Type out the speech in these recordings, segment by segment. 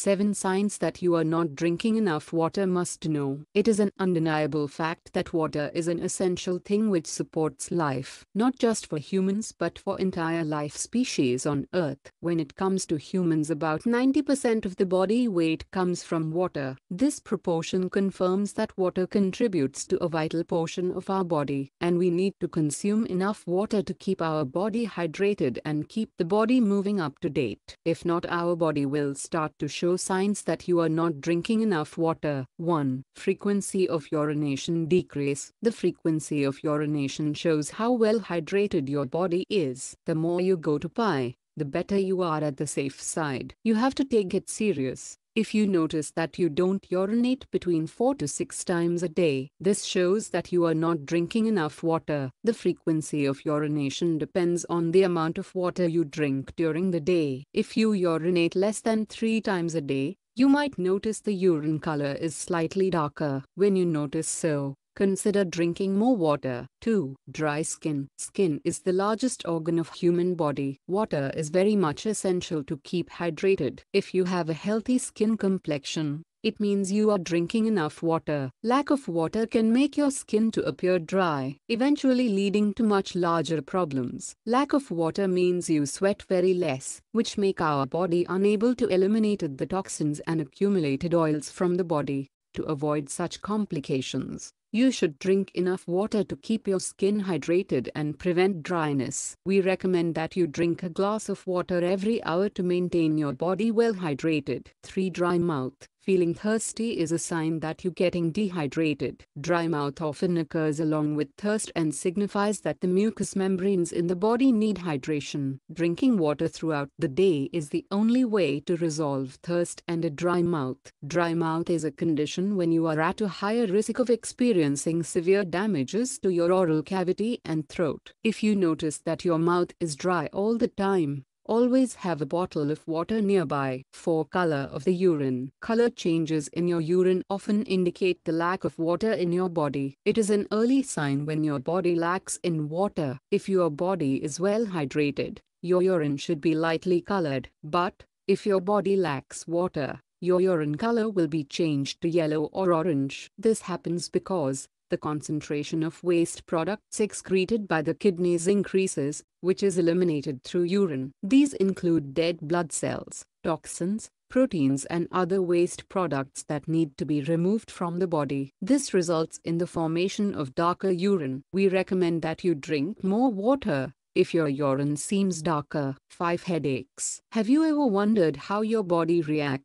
7 Signs that you are not drinking enough water must know. It is an undeniable fact that water is an essential thing which supports life, not just for humans but for entire life species on Earth. When it comes to humans, about 90% of the body weight comes from water. This proportion confirms that water contributes to a vital portion of our body, and we need to consume enough water to keep our body hydrated and keep the body moving up to date. If not, our body will start to show show signs that you are not drinking enough water. 1. Frequency of urination decrease. The frequency of urination shows how well hydrated your body is. The more you go to pee, the better you are at the safe side. You have to take it serious. If you notice that you don't urinate between 4 to 6 times a day, this shows that you are not drinking enough water. The frequency of urination depends on the amount of water you drink during the day. If you urinate less than 3 times a day, you might notice the urine color is slightly darker. When you notice so, Consider drinking more water. 2. Dry skin. Skin is the largest organ of human body. Water is very much essential to keep hydrated. If you have a healthy skin complexion, it means you are drinking enough water. Lack of water can make your skin to appear dry, eventually leading to much larger problems. Lack of water means you sweat very less, which make our body unable to eliminate the toxins and accumulated oils from the body. To avoid such complications, you should drink enough water to keep your skin hydrated and prevent dryness. We recommend that you drink a glass of water every hour to maintain your body well hydrated. 3. Dry mouth. Feeling thirsty is a sign that you're getting dehydrated. Dry mouth often occurs along with thirst and signifies that the mucous membranes in the body need hydration. Drinking water throughout the day is the only way to resolve thirst and a dry mouth. Dry mouth is a condition when you are at a higher risk of experiencing severe damages to your oral cavity and throat. If you notice that your mouth is dry all the time, Always have a bottle of water nearby. 4. Color of the urine. Color changes in your urine often indicate the lack of water in your body. It is an early sign when your body lacks in water. If your body is well hydrated, your urine should be lightly colored. But, if your body lacks water, your urine color will be changed to yellow or orange. This happens because the concentration of waste products excreted by the kidneys increases, which is eliminated through urine. These include dead blood cells, toxins, proteins and other waste products that need to be removed from the body. This results in the formation of darker urine. We recommend that you drink more water if your urine seems darker. 5 Headaches Have you ever wondered how your body reacts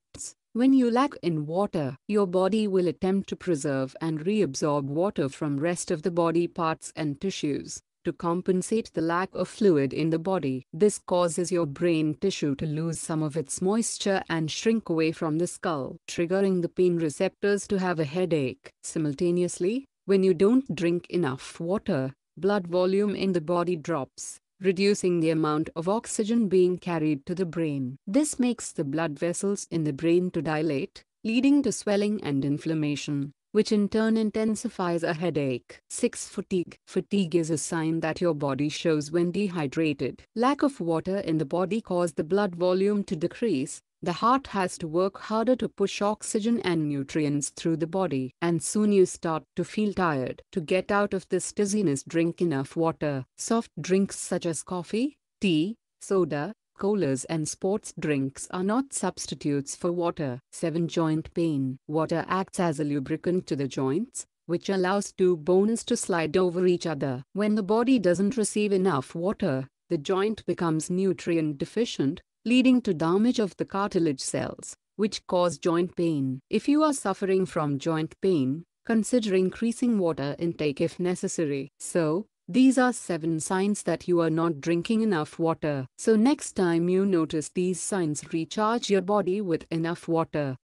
when you lack in water, your body will attempt to preserve and reabsorb water from rest of the body parts and tissues to compensate the lack of fluid in the body. This causes your brain tissue to lose some of its moisture and shrink away from the skull, triggering the pain receptors to have a headache. Simultaneously, when you don't drink enough water, blood volume in the body drops, reducing the amount of oxygen being carried to the brain. This makes the blood vessels in the brain to dilate, leading to swelling and inflammation, which in turn intensifies a headache. 6. Fatigue Fatigue is a sign that your body shows when dehydrated. Lack of water in the body causes the blood volume to decrease, the heart has to work harder to push oxygen and nutrients through the body, and soon you start to feel tired. To get out of this dizziness, drink enough water. Soft drinks such as coffee, tea, soda, colas, and sports drinks are not substitutes for water. 7. Joint pain. Water acts as a lubricant to the joints, which allows two bones to slide over each other. When the body doesn't receive enough water, the joint becomes nutrient deficient, leading to damage of the cartilage cells, which cause joint pain. If you are suffering from joint pain, consider increasing water intake if necessary. So, these are 7 signs that you are not drinking enough water. So next time you notice these signs recharge your body with enough water.